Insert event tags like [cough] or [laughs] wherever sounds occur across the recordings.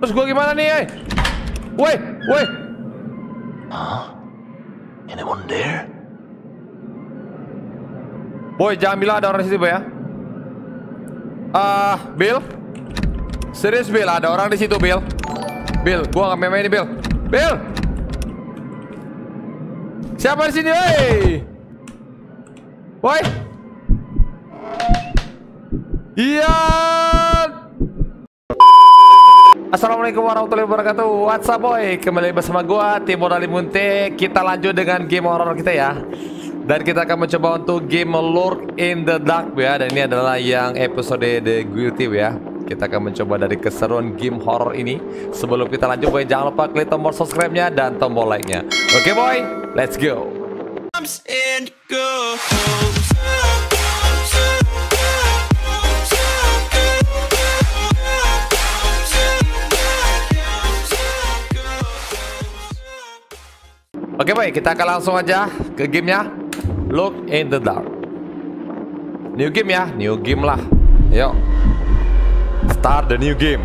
Terus gue gimana nih, eh? Woi, woi. Huh? Anyone there? Boy, jangan bilang ada orang di situ, Boy, ya. Ah, uh, Bill. Serius, Bill, ada orang di situ, Bill. Bill, gua nggak main-main ini, Bill. Bill. Siapa di sini, woi? Woi. Iya. Yeah. Assalamualaikum warahmatullahi wabarakatuh What's up boy? Kembali bersama gua Timur Ali Munte Kita lanjut dengan game horror kita ya Dan kita akan mencoba untuk game Lord in the Dark ya Dan ini adalah yang episode The Guilty ya kita akan mencoba dari keseruan game horror ini Sebelum kita lanjut boy Jangan lupa klik tombol subscribe-nya dan tombol like-nya Oke okay, boy, let's go and go Oke baik, kita akan langsung aja ke gamenya Look in the Dark New game ya, new game lah Yuk Start the new game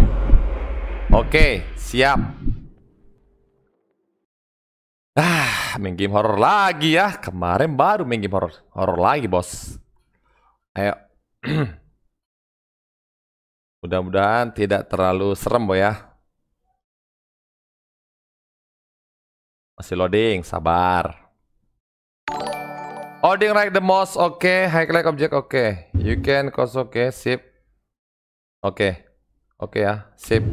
Oke, siap Ah, main game horror lagi ya Kemarin baru main game horror Horror lagi bos Ayo [clears throat] Mudah-mudahan tidak terlalu serem bo ya Masih loading, sabar. Loading right the most, oke. Okay. High click object, oke. Okay. You can cause, oke. Okay. Sip. Oke. Okay. Oke okay ya, sip.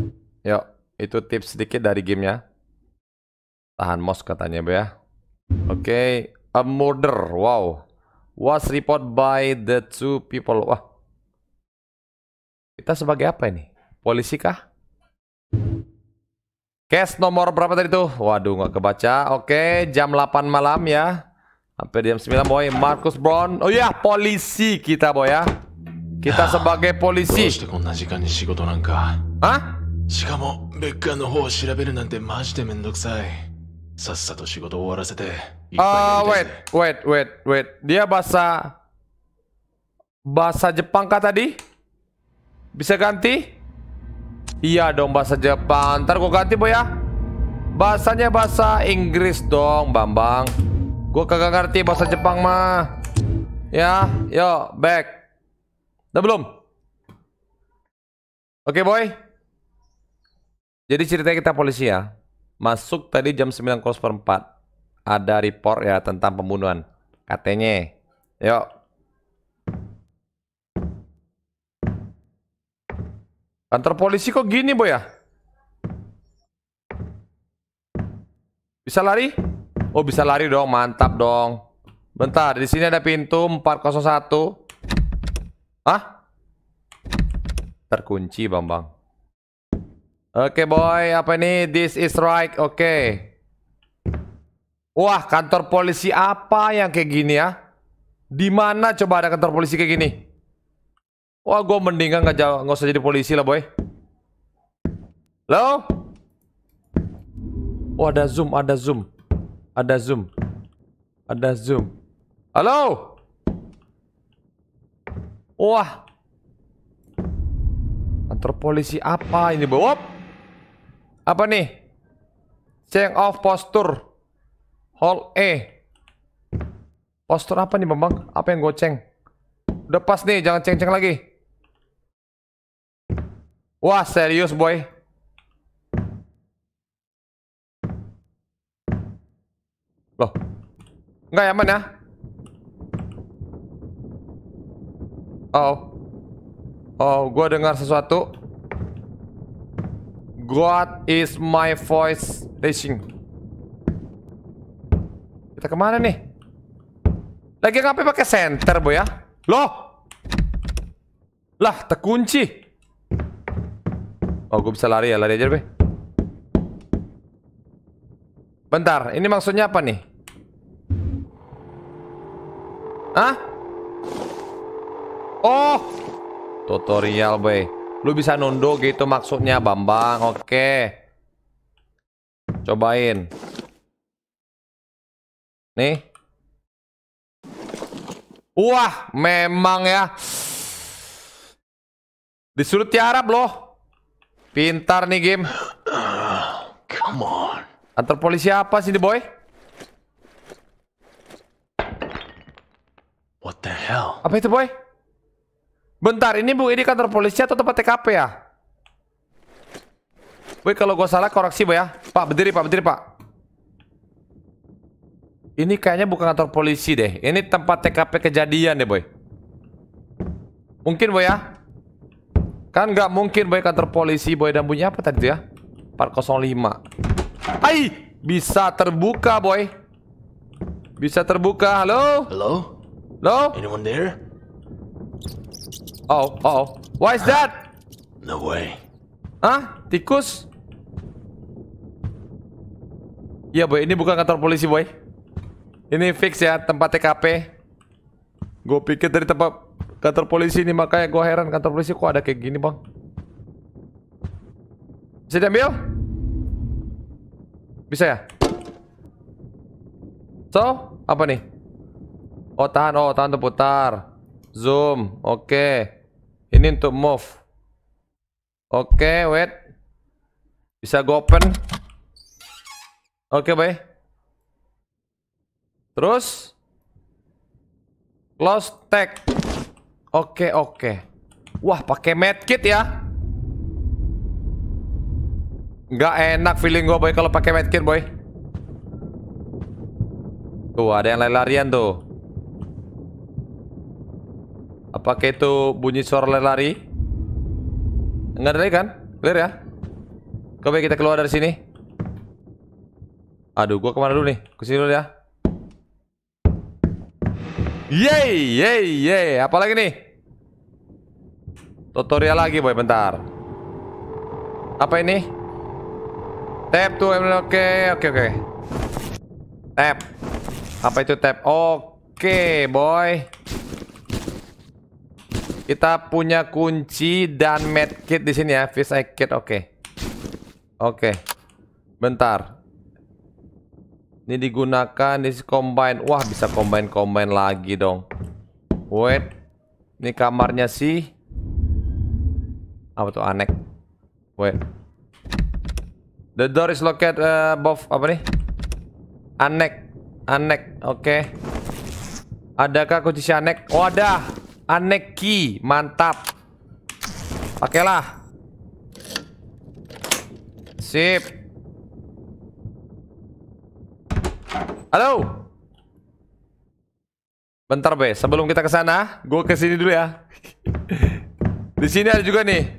Yuk, itu tips sedikit dari gamenya. Tahan mouse katanya, ya. Oke, okay. a murder, wow. Was report by the two people. Wah, kita sebagai apa ini? Polisi kah? Cash nomor berapa tadi tuh? Waduh nggak kebaca. Oke, jam 8 malam ya. Sampai jam 9 boy. Marcus Brown. Oh iya, polisi kita boy ya. Kita sebagai polisi. Hah? uh, wait, wait, wait, wait. Dia bahasa bahasa Jepang kah tadi? Bisa ganti? Iya dong bahasa Jepang Ntar gue ganti boy ya Bahasanya bahasa Inggris dong Bambang Gue kagak ngerti bahasa Jepang mah Ya Yo back Udah belum? Oke okay, boy Jadi ceritanya kita polisi ya Masuk tadi jam 9.04 Ada report ya tentang pembunuhan Katanya Yuk Kantor polisi kok gini, Boy ya? Bisa lari? Oh, bisa lari dong, mantap dong. Bentar, di sini ada pintu 401. Hah? Terkunci, Bambang. Oke, okay, boy. Apa ini? This is right. Oke. Okay. Wah, kantor polisi apa yang kayak gini ya? Di mana coba ada kantor polisi kayak gini? Wah, gue mendingan nggak jauh, nggak usah jadi polisi lah, boy. Halo? Oh, ada zoom, ada zoom, ada zoom, ada zoom. Halo? Wah, kantor polisi apa ini, boy? Wop. Apa nih? Change of posture. Hall E. Postur apa nih, Bambang? Apa yang goceng? Udah pas nih, jangan ceng-ceng lagi. Wah, serius, boy. Loh. Enggak ya, Oh. Oh. Oh, gua dengar sesuatu. God is my voice racing. Kita kemana nih? Lagi ngapain pakai center, boy ya? Loh. Lah, terkunci. Oh, gue bisa lari ya, lari aja deh. Bentar, ini maksudnya apa nih? Hah? Oh, tutorial, boy. Lu bisa nunduk gitu maksudnya, Bambang. Oke. Cobain. Nih. Wah, memang ya. Disuruh tiarap loh. Pintar nih game. Come on. Antar polisi apa sih, the boy? What the hell? Apa itu, boy? Bentar, ini bu, ini kantor polisi atau tempat TKP ya? Boy, kalau gue salah koreksi, boy ya. Pak, berdiri, pak, berdiri, pak. Ini kayaknya bukan kantor polisi deh. Ini tempat TKP kejadian deh, boy. Mungkin, boy ya. Kan nggak mungkin boy kantor polisi boy dan bunyi apa tadi ya? 405. Hai, bisa terbuka boy. Bisa terbuka. Halo? Halo? Halo? Anyone there? Oh, oh, oh. Why is that? No way. Hah? Tikus? Iya boy, ini bukan kantor polisi boy. Ini fix ya tempat TKP. Gue pikir dari tempat Kantor polisi ini makanya gue heran kantor polisi kok ada kayak gini bang. Bisa diambil? Bisa ya? So, apa nih? Oh tahan, oh tahan putar. Zoom, oke. Okay. Ini untuk move. Oke, okay, wait. Bisa gue open. Oke, okay, baik. Terus close tag. Oke, oke. Wah, pakai medkit ya. Gak enak feeling gue boy kalau pakai medkit boy. Tuh ada yang lari-larian tuh. Apakah itu bunyi suara lari-lari? Enggak ada kan? Clear ya? Coba kita keluar dari sini. Aduh, gua kemana dulu nih? Ke sini dulu ya. Yeay, yeay, yeay. Apalagi nih? Tutorial lagi, boy. Bentar. Apa ini? Tap tuh, oke, oke, oke. Okay. Tap. Apa itu tap? Oke, boy. Kita punya kunci dan medkit di sini ya, fish kit. Oke. Oke. Bentar. Ini digunakan di combine. Wah, bisa combine-combine lagi dong. Wait. Ini kamarnya sih. Apa tuh anek? Wait. The door is located eh, above apa nih? Anek. Anek. Oke. Okay. Adakah kunci si anek? Oh, ada. Anek key. Mantap. Pakailah. Sip. Halo. Bentar, Be. Sebelum kita ke sana, gue ke sini dulu ya. [laughs] Di sini ada juga nih.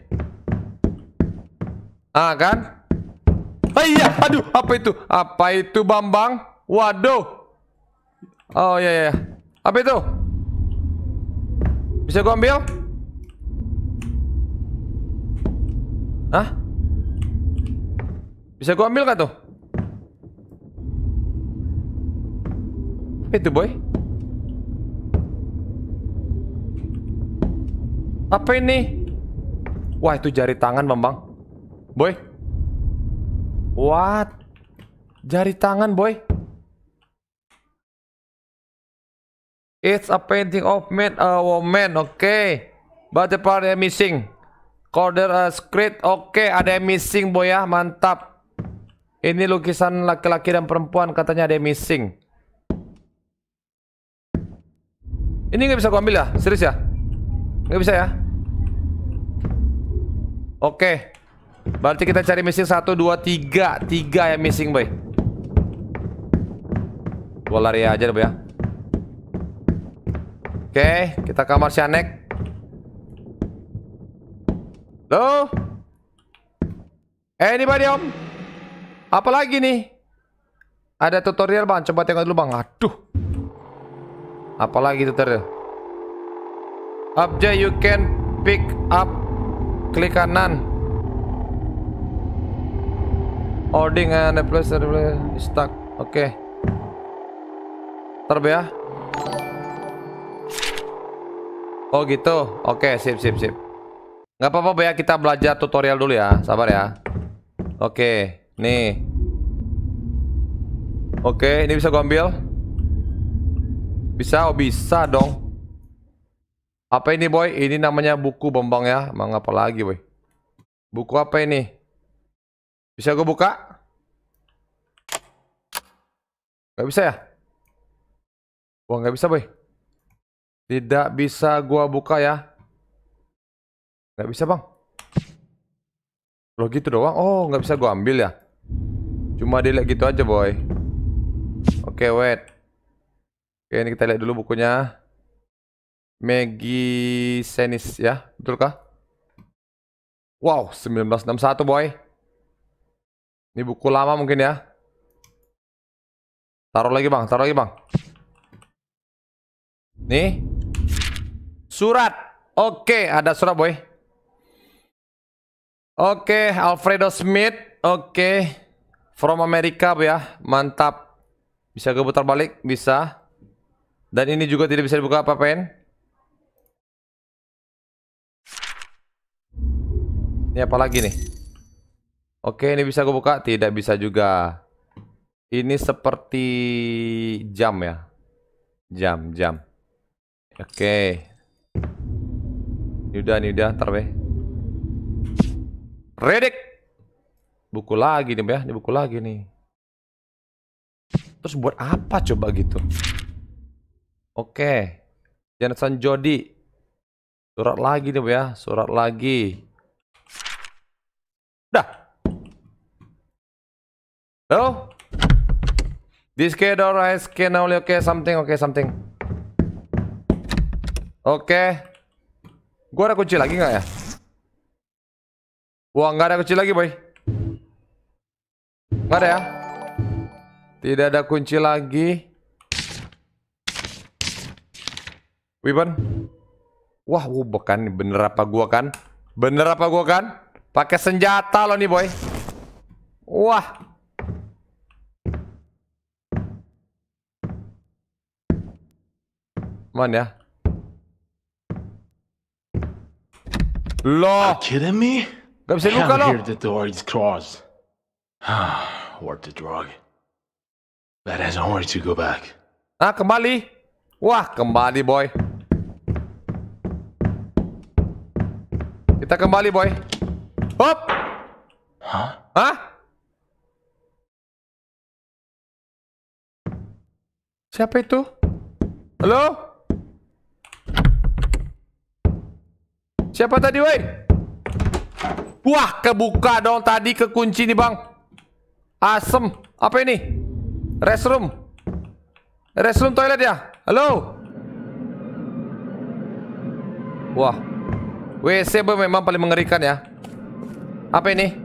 Ah, kan? Ah, iya, aduh, apa itu? Apa itu, Bambang? Waduh. Oh, iya, iya. Apa itu? Bisa gue ambil? Hah? Bisa gue ambil gak tuh? Apa itu, boy? Apa ini? Wah, itu jari tangan, Bambang. Boy. What? Jari tangan, boy. It's a painting of man, a woman, oke. Okay. But the part missing. Corder a uh, script, oke. Okay. Ada yang missing, boy ya. Mantap. Ini lukisan laki-laki dan perempuan katanya ada yang missing. Ini nggak bisa gua ambil ya? Serius ya? Nggak bisa ya? Oke. Berarti kita cari missing 1, 2, 3 3 yang missing boy Gue lari aja deh boy ya Oke, kita kamar si Anek Halo? Eh, ini Bang Om Apa lagi nih? Ada tutorial bang, coba tengok dulu bang Aduh Apalagi itu ter. Object you can pick up. Klik kanan. Holding and plus place stuck. Oke. Okay. ya. Oh gitu. Oke, okay, sip sip sip. Gak apa-apa ya kita belajar tutorial dulu ya. Sabar ya. Oke, okay, nih. Oke, okay, ini bisa gua ambil. Bisa, oh bisa dong. Apa ini boy? Ini namanya buku bambang ya. Emang apa lagi boy? Buku apa ini? Bisa gue buka? Gak bisa ya? Wah gak bisa boy. Tidak bisa gua buka ya. Gak bisa bang. Loh gitu doang? Oh gak bisa gua ambil ya? Cuma delete gitu aja boy. Oke okay, wait. Oke, ini kita lihat dulu bukunya. Maggie Senis ya, betul kah? Wow, 1961 boy. Ini buku lama mungkin ya. Taruh lagi bang, taruh lagi bang. Nih, surat. Oke, ada surat boy. Oke, Alfredo Smith. Oke, from America ya, mantap. Bisa gue putar balik, bisa. Dan ini juga tidak bisa dibuka apa, Pen? Ini apa lagi nih? Oke, ini bisa gue buka? Tidak bisa juga. Ini seperti jam ya. Jam, jam. Oke. Ini udah, ini udah, ntar weh. Redik! Buku lagi nih, ya. Ini buku lagi nih. Terus buat apa coba gitu? Oke. Jonathan Jody. Surat lagi nih, Bu ya. Surat lagi. Dah. Halo? This kid or key, scan only okay something okay something. Oke. Okay. Gua ada kunci lagi nggak ya? Wah, nggak ada kunci lagi, boy. Gak ada ya? Tidak ada kunci lagi. Wiban. Wah, wuh, bukan bener apa gua kan? Bener apa gua kan? Pakai senjata lo nih, boy. Wah. Mana ya? lo? Are kidding me? Gak bisa luka lo. the door is closed. [sighs] Worth the drug. That has only to go back. Ah, kembali. Wah, kembali, boy. Kita kembali, boy. Hop. Hah? Hah? Siapa itu? Halo? Siapa tadi, woi? Wah, kebuka dong tadi kekunci nih, Bang. Asem. Apa ini? Restroom. Restroom toilet ya? Halo? Wah. WC memang paling mengerikan ya Apa ini?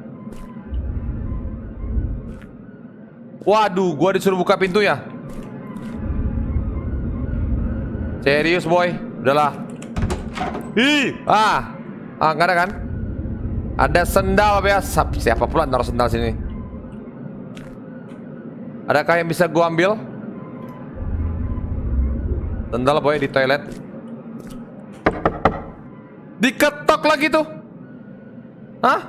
Waduh, gua disuruh buka pintu ya. Serius boy Udahlah Ih, ah, ah ada kan? Ada sendal ya. Siapa pula naruh sendal sini? Adakah yang bisa gua ambil? Sendal boy di toilet. Diketok lagi tuh. Hah?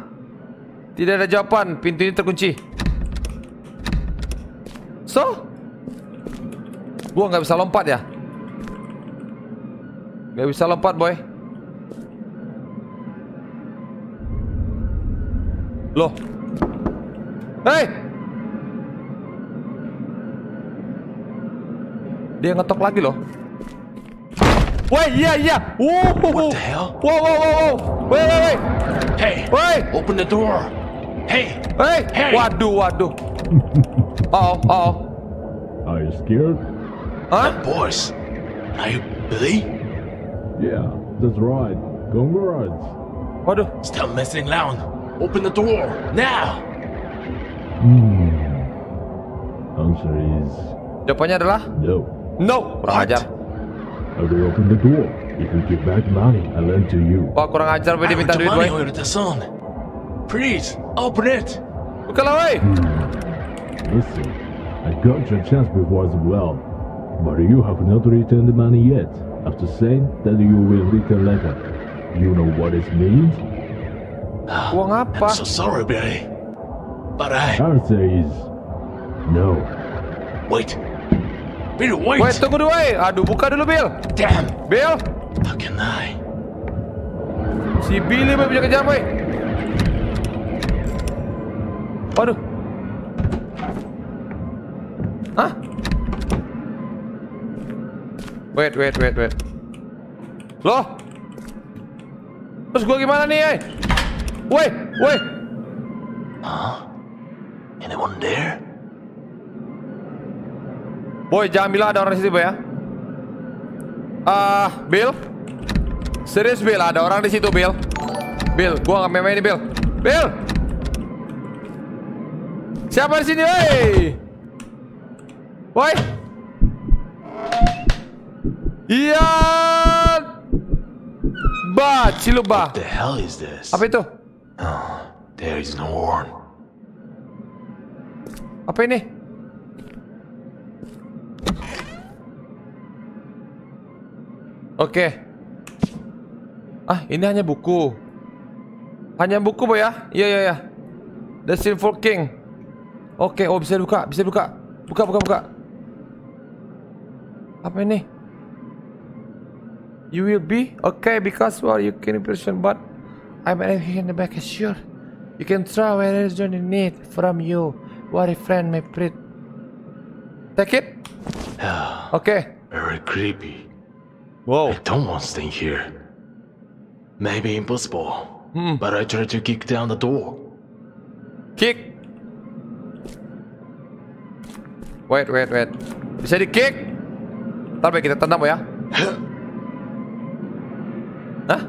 Tidak ada jawaban. Pintu ini terkunci. So? Gue gak bisa lompat ya? Gak bisa lompat, boy. Loh. Hei! Dia ngetok lagi loh. Wait, yeah, yeah. Whoa. What the hell? Whoa, whoa, whoa, whoa. Wait, wait, wait. Hey. Wait. Open the door. Hey. Hey. Hey. Waduh, waduh. [laughs] uh oh, uh oh. Are you scared? Huh? That voice. Are you Billy? Yeah, that's right. Congrats. Waduh. Stop messing around. Open the door now. Hmm. Answer is. Jawabannya adalah no. No. Kurang ajar. I will open the door. If you give back money, I lend to you. Wah, kurang ajar boleh minta duit, boy. Please, open it. Buka lah, weh. Hmm. Listen, I got your chance before as well. But you have not returned the money yet, after saying that you will a letter, You know what it means? Uang ah, apa? I'm so sorry, Barry. But I... Answer is... No. Wait. Bill, wait. Wait, tunggu dulu, wait. Aduh, buka dulu, Bill. Damn. Bill. Fucking lie. Si Billy mau punya kejar, wait. Waduh. Hah? Wait, wait, wait, wait. Loh? Terus gua gimana nih, eh? Wait, wait. Huh? Anyone there? Boy, jangan bilang ada orang di situ, Boy ya. Ah, uh, Bill. Serius, Bill, ada orang di situ, Bill. Bill, gua nggak main-main ini, Bill. Bill. Siapa di sini, woi? Woi. Iya. Baci lu, bah. The hell is this? Apa itu? Oh, there is no one. Apa ini? Oke. Ah, ini hanya buku. Hanya buku, Pak ya? Iya, iya, iya. The Sinful King. Oke, oh bisa buka, bisa buka. Buka, buka, buka. Apa ini? You will be okay because well you can person but I'm here in the back sure. You can try where is the need from you. What a friend my friend. Take it. Okay. Very creepy. Whoa. I don't want stay here. Maybe impossible. Hmm. But I tried to kick down the door. Kick! Wait, wait, wait. Bisa di kick? Ntar kita tendang ya. [laughs] Hah?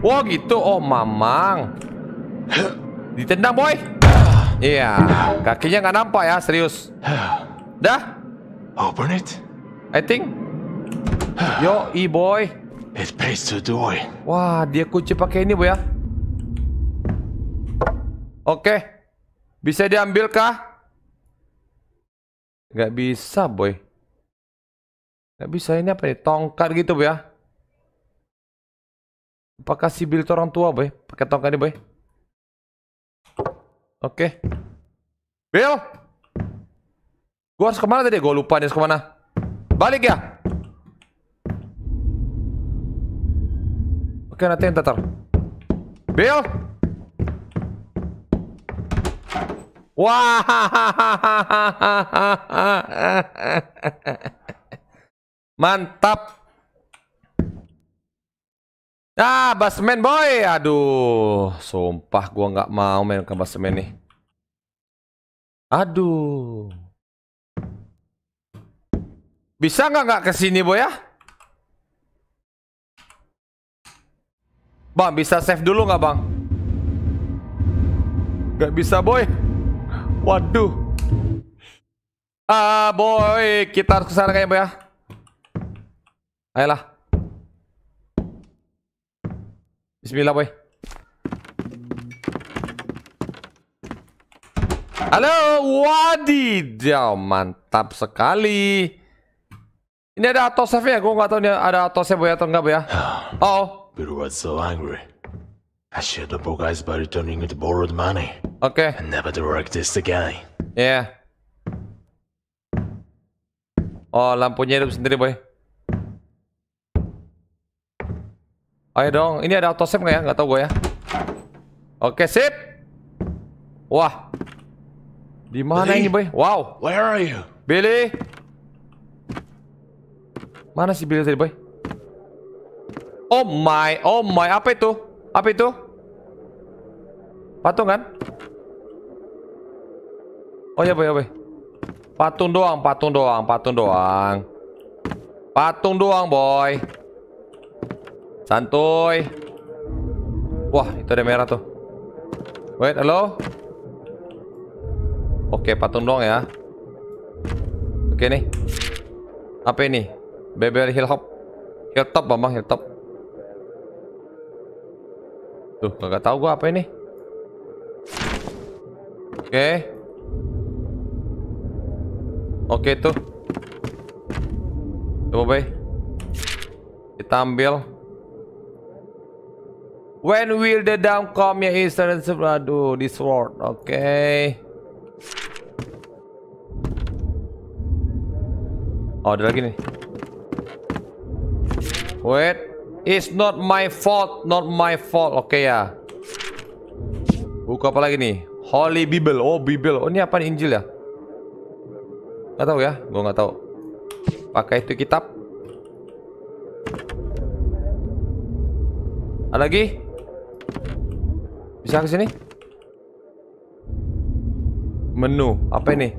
Wah wow, gitu, oh mamang [laughs] Ditendang boy Iya, yeah. kakinya nggak nampak ya, serius [laughs] Dah? Open it? I think. Yo, e boy. It pays to do it. Wah, dia kunci pakai ini, Bu ya. Oke. Okay. Bisa diambil kah? Gak bisa, boy. Gak bisa ini apa nih? Tongkat gitu, Bu ya. Apakah si build orang tua, boy? Pakai tongkat ini, boy. Oke. Okay. Bill. Gua harus kemana tadi? Gua lupa nih harus kemana. Balik ya. Oke, nanti yang tatar. Bill. Wah. Mantap. Ah, basement boy. Aduh, sumpah gua nggak mau main ke basement nih. Aduh. Bisa nggak nggak kesini boy ya? Bang bisa save dulu nggak bang? Gak bisa boy. Waduh. Ah boy, kita harus kesana kayaknya boy ya. Ayolah. Bismillah boy. Halo, wadidaw, mantap sekali. Ini ada ya? gue nggak tahu ini ada atosnya ya atau enggak boy ya. oh. Peter was so angry. I should the poor guys by returning the borrowed money. Okay. And never direct this again. Iya. Yeah. Oh, lampunya hidup sendiri, boy. Ayo dong, ini ada autosave nggak ya? Nggak tahu gue ya. Oke, sip. Wah. Di mana ini, boy? Wow. Where are you? Billy. Mana si Billy tadi, boy? Oh my, oh my, apa itu? Apa itu? Patung kan? Oh ya, boy, ya, boy. Patung doang, patung doang, patung doang. Patung doang, boy. Santuy. Wah, itu ada merah tuh. Wait, halo? Oke, patung doang ya. Oke nih. Apa ini? Bebel Hill top Bambang hill top. Tuh, nggak tahu gua apa ini. Oke. Okay. Oke okay, tuh. Coba bay. Kita ambil. When will the dawn come ya Eastern Aduh, this sword. Oke. Okay. Oh, ada lagi nih. Wait, it's not my fault, not my fault. Oke okay, ya. Buka apa lagi nih? Holy Bible. Oh, Bible. Oh, ini apa nih Injil ya? Gak tau ya, gua nggak tahu. Pakai itu kitab. Ada lagi? Bisa ke sini? Menu, apa ini?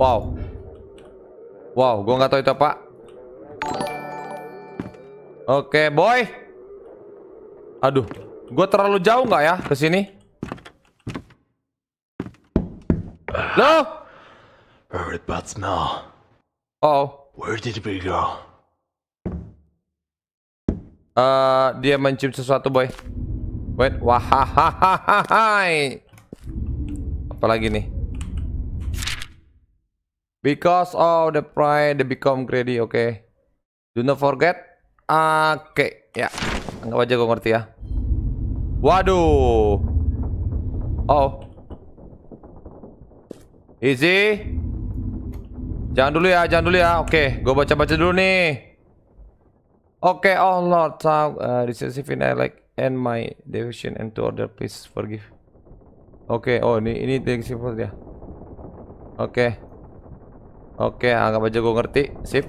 Wow, Wow, gue nggak tahu itu apa. Oke, okay, boy. Aduh, gue terlalu jauh nggak ya ke sini? Lo? Heard but smell. Oh. Where did we go? Uh, dia mencium sesuatu, boy. Wait, wahahahahai. Apalagi nih? Because of the pride they become greedy. Oke. Okay. Do not forget. Oke, okay. ya. Anggap aja gue ngerti ya. Waduh. Oh. Easy. Jangan dulu ya, jangan dulu ya. Oke, okay, gue baca-baca dulu nih. Oke, okay, oh Lord, so, uh, this is if I like and my devotion and to order please forgive. Oke, okay, oh ini ini dia. Oke. Okay. Oke, anggap aja gue ngerti. Sip.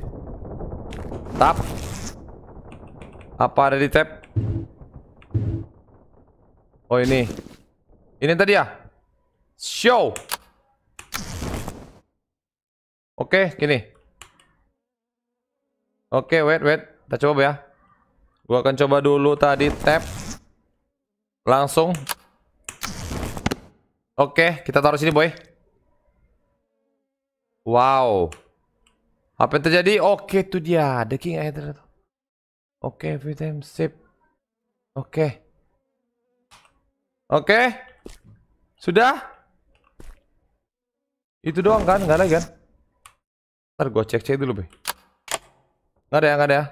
Tap. Apa ada di tab? Oh ini. Ini tadi ya? Show. Oke, gini. Oke, wait, wait. Kita coba ya. Gue akan coba dulu tadi tap. Langsung. Oke, kita taruh sini, boy. Wow. Apa yang terjadi? Oke, okay, itu dia. The King Aether. Oke, okay, every time sip. Oke. Okay. Oke. Okay. Sudah? Itu doang kan? Gak ada kan? Ntar gue cek-cek dulu, Be. Gak ada ya, gak ada ya.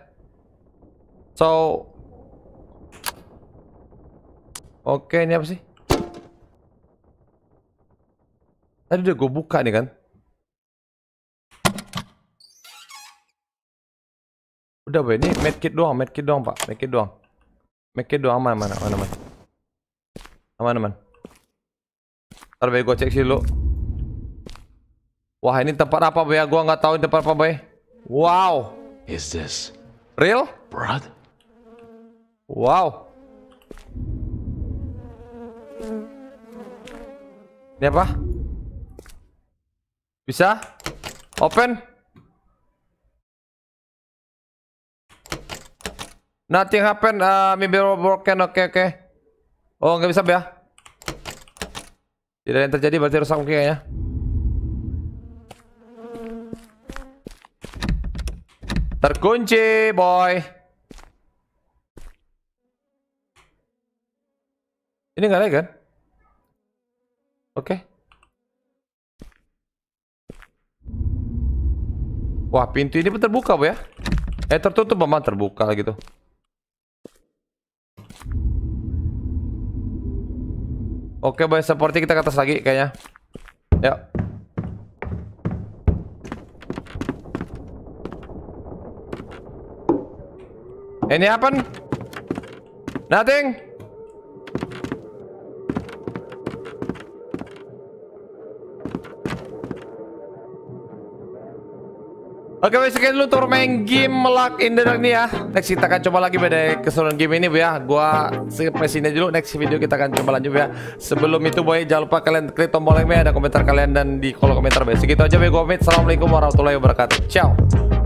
So... Oke, ini apa sih? Tadi udah gue buka nih kan? Udah apa ini medkit doang, medkit doang pak, medkit doang. Medkit doang aman, aman, aman, aman. Aman, aman. Ntar bayi gue cek sih lo. Wah ini tempat apa bayi, Gua nggak tau ini tempat apa bayi Wow. Is this real? Brad? Wow. Ini apa? Bisa? Open. Nothing happened. Uh, maybe broken. Oke, okay, oke. Okay. Oh, nggak bisa ya? Tidak ada yang terjadi berarti rusak mungkin kayaknya. Terkunci, boy. Ini nggak ada kan? Oke. Okay. Wah, pintu ini pun terbuka, Bu ya? Eh, tertutup, memang Terbuka gitu. Oke, boy, seperti kita ke atas lagi kayaknya. Ya. Ini apa? Nothing. Oke okay, sekian dulu tour main game Melak in the Dark nih ya. Next kita akan coba lagi pada keseruan game ini Bu ya. Gua sampai sini dulu. Next video kita akan coba lanjut ya. Sebelum itu boy, jangan lupa kalian klik tombol like ada komentar kalian dan di kolom komentar besok ya. Segitu aja Bye, ya, Gua pamit. Assalamualaikum warahmatullahi wabarakatuh. Ciao.